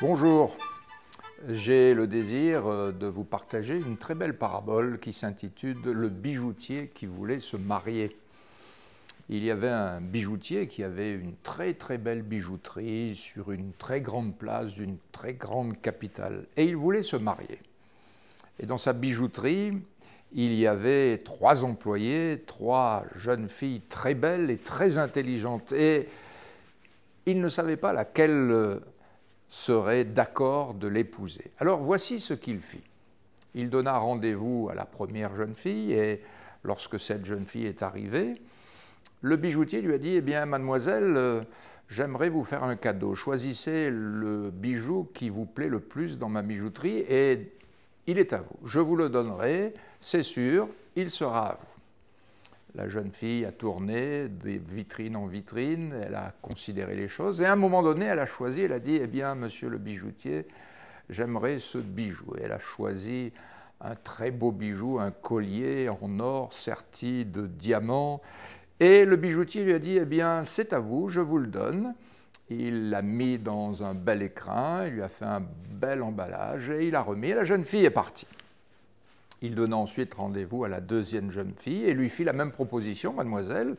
Bonjour, j'ai le désir euh, de vous partager une très belle parabole qui s'intitule Le bijoutier qui voulait se marier. Il y avait un bijoutier qui avait une très très belle bijouterie sur une très grande place d'une très grande capitale et il voulait se marier. Et dans sa bijouterie, il y avait trois employés, trois jeunes filles très belles et très intelligentes et il ne savait pas laquelle euh, serait d'accord de l'épouser. Alors voici ce qu'il fit. Il donna rendez-vous à la première jeune fille et lorsque cette jeune fille est arrivée, le bijoutier lui a dit, eh bien mademoiselle, euh, j'aimerais vous faire un cadeau. Choisissez le bijou qui vous plaît le plus dans ma bijouterie et il est à vous. Je vous le donnerai, c'est sûr, il sera à vous. La jeune fille a tourné des vitrines en vitrine, elle a considéré les choses, et à un moment donné, elle a choisi, elle a dit, eh bien, monsieur le bijoutier, j'aimerais ce bijou. elle a choisi un très beau bijou, un collier en or serti de diamants, et le bijoutier lui a dit, eh bien, c'est à vous, je vous le donne. Il l'a mis dans un bel écrin, il lui a fait un bel emballage, et il l'a remis, et la jeune fille est partie. Il donna ensuite rendez-vous à la deuxième jeune fille et lui fit la même proposition, mademoiselle,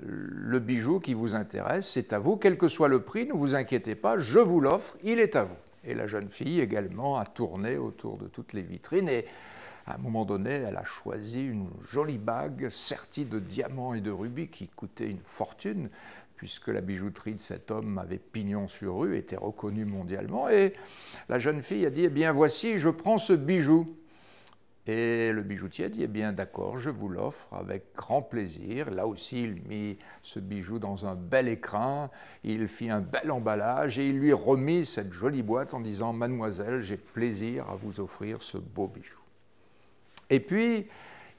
le bijou qui vous intéresse, c'est à vous, quel que soit le prix, ne vous inquiétez pas, je vous l'offre, il est à vous. Et la jeune fille également a tourné autour de toutes les vitrines et à un moment donné, elle a choisi une jolie bague sertie de diamants et de rubis qui coûtait une fortune puisque la bijouterie de cet homme avait pignon sur rue, était reconnue mondialement. Et la jeune fille a dit, eh bien voici, je prends ce bijou. Et le bijoutier dit, eh bien d'accord, je vous l'offre avec grand plaisir. Là aussi, il mit ce bijou dans un bel écrin, il fit un bel emballage et il lui remit cette jolie boîte en disant, mademoiselle, j'ai plaisir à vous offrir ce beau bijou. Et puis,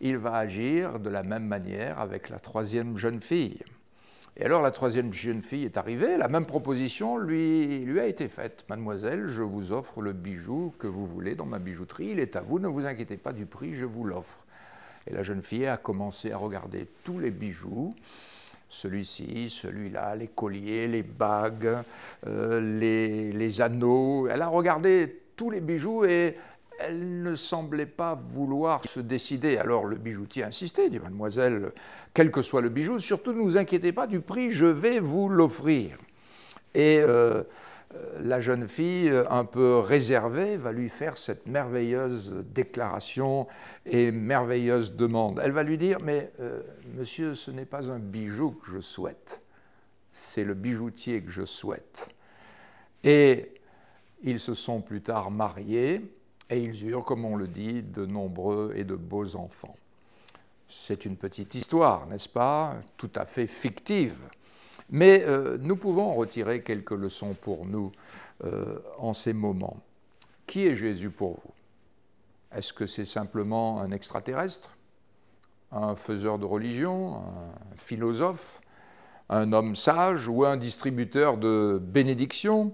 il va agir de la même manière avec la troisième jeune fille. Et alors la troisième jeune fille est arrivée, la même proposition lui, lui a été faite. Mademoiselle, je vous offre le bijou que vous voulez dans ma bijouterie, il est à vous, ne vous inquiétez pas du prix, je vous l'offre. Et la jeune fille a commencé à regarder tous les bijoux, celui-ci, celui-là, les colliers, les bagues, euh, les, les anneaux. Elle a regardé tous les bijoux et elle ne semblait pas vouloir se décider. Alors le bijoutier insistait, dit Mademoiselle, quel que soit le bijou, surtout ne vous inquiétez pas du prix, je vais vous l'offrir. Et euh, euh, la jeune fille, un peu réservée, va lui faire cette merveilleuse déclaration et merveilleuse demande. Elle va lui dire, mais euh, monsieur, ce n'est pas un bijou que je souhaite, c'est le bijoutier que je souhaite. Et ils se sont plus tard mariés et ils eurent, comme on le dit, de nombreux et de beaux enfants. C'est une petite histoire, n'est-ce pas Tout à fait fictive. Mais euh, nous pouvons retirer quelques leçons pour nous euh, en ces moments. Qui est Jésus pour vous Est-ce que c'est simplement un extraterrestre Un faiseur de religion Un philosophe Un homme sage Ou un distributeur de bénédictions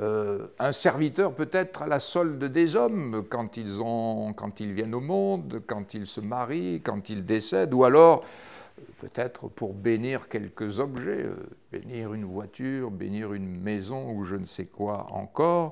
euh, un serviteur peut être à la solde des hommes quand ils, viennent au monde, quand ils se marient, quand ils décèdent, ou alors euh, peut-être pour bénir quelques objets, euh, bénir une voiture, bénir une maison ou je ne sais quoi encore.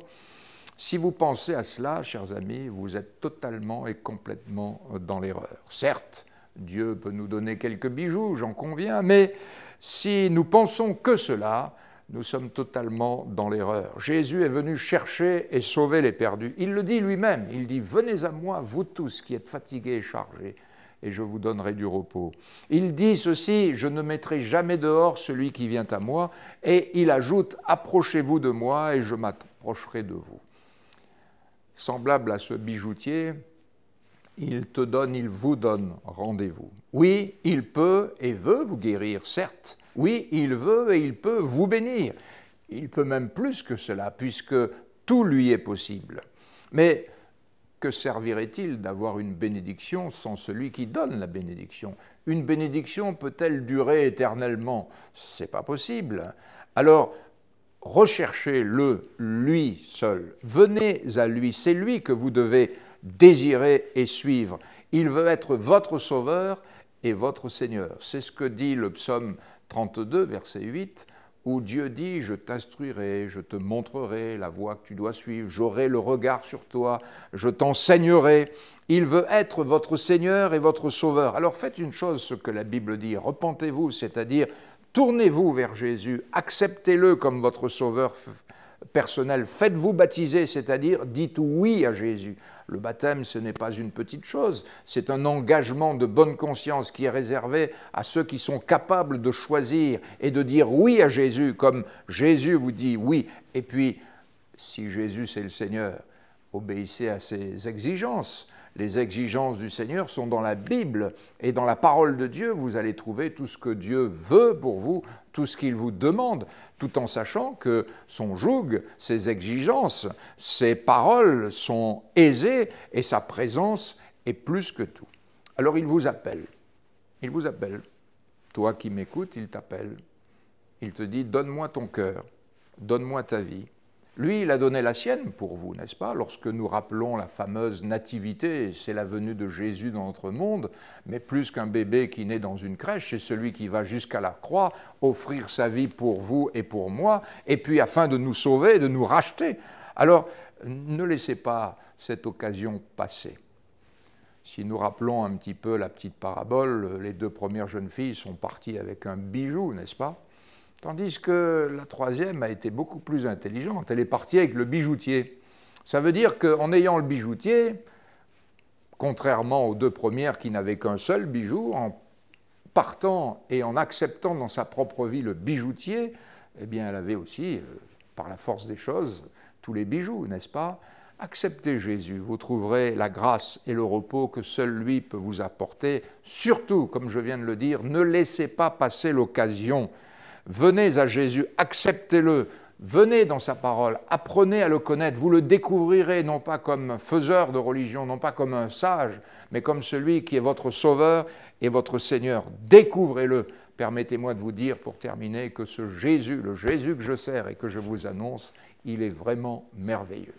Si vous pensez à cela, chers amis, vous êtes totalement et complètement dans l'erreur. Certes, Dieu peut nous donner quelques bijoux, j'en conviens, mais si nous pensons que cela, nous sommes totalement dans l'erreur. Jésus est venu chercher et sauver les perdus. Il le dit lui-même, il dit, venez à moi, vous tous qui êtes fatigués et chargés, et je vous donnerai du repos. Il dit ceci, je ne mettrai jamais dehors celui qui vient à moi, et il ajoute, approchez-vous de moi, et je m'approcherai de vous. Semblable à ce bijoutier, il te donne, il vous donne rendez-vous. Oui, il peut et veut vous guérir, certes, oui, il veut et il peut vous bénir. Il peut même plus que cela, puisque tout lui est possible. Mais que servirait-il d'avoir une bénédiction sans celui qui donne la bénédiction Une bénédiction peut-elle durer éternellement C'est pas possible. Alors, recherchez-le, lui seul. Venez à lui, c'est lui que vous devez désirer et suivre. Il veut être votre sauveur et votre Seigneur. C'est ce que dit le psaume 32, verset 8, où Dieu dit, je t'instruirai, je te montrerai la voie que tu dois suivre, j'aurai le regard sur toi, je t'enseignerai. Il veut être votre Seigneur et votre Sauveur. Alors faites une chose, ce que la Bible dit, repentez-vous, c'est-à-dire tournez-vous vers Jésus, acceptez-le comme votre Sauveur personnel, faites-vous baptiser, c'est-à-dire dites oui à Jésus. Le baptême, ce n'est pas une petite chose, c'est un engagement de bonne conscience qui est réservé à ceux qui sont capables de choisir et de dire oui à Jésus, comme Jésus vous dit oui. Et puis, si Jésus c'est le Seigneur, obéissez à ses exigences les exigences du Seigneur sont dans la Bible et dans la parole de Dieu, vous allez trouver tout ce que Dieu veut pour vous, tout ce qu'il vous demande, tout en sachant que son joug, ses exigences, ses paroles sont aisées et sa présence est plus que tout. Alors il vous appelle. Il vous appelle. Toi qui m'écoutes, il t'appelle. Il te dit, donne-moi ton cœur, donne-moi ta vie, lui, il a donné la sienne pour vous, n'est-ce pas Lorsque nous rappelons la fameuse nativité, c'est la venue de Jésus dans notre monde, mais plus qu'un bébé qui naît dans une crèche, c'est celui qui va jusqu'à la croix, offrir sa vie pour vous et pour moi, et puis afin de nous sauver, de nous racheter. Alors, ne laissez pas cette occasion passer. Si nous rappelons un petit peu la petite parabole, les deux premières jeunes filles sont parties avec un bijou, n'est-ce pas Tandis que la troisième a été beaucoup plus intelligente. Elle est partie avec le bijoutier. Ça veut dire qu'en ayant le bijoutier, contrairement aux deux premières qui n'avaient qu'un seul bijou, en partant et en acceptant dans sa propre vie le bijoutier, eh bien elle avait aussi, euh, par la force des choses, tous les bijoux, n'est-ce pas Acceptez Jésus, vous trouverez la grâce et le repos que seul lui peut vous apporter. Surtout, comme je viens de le dire, ne laissez pas passer l'occasion Venez à Jésus, acceptez-le, venez dans sa parole, apprenez à le connaître, vous le découvrirez non pas comme faiseur de religion, non pas comme un sage, mais comme celui qui est votre sauveur et votre Seigneur. Découvrez-le. Permettez-moi de vous dire pour terminer que ce Jésus, le Jésus que je sers et que je vous annonce, il est vraiment merveilleux.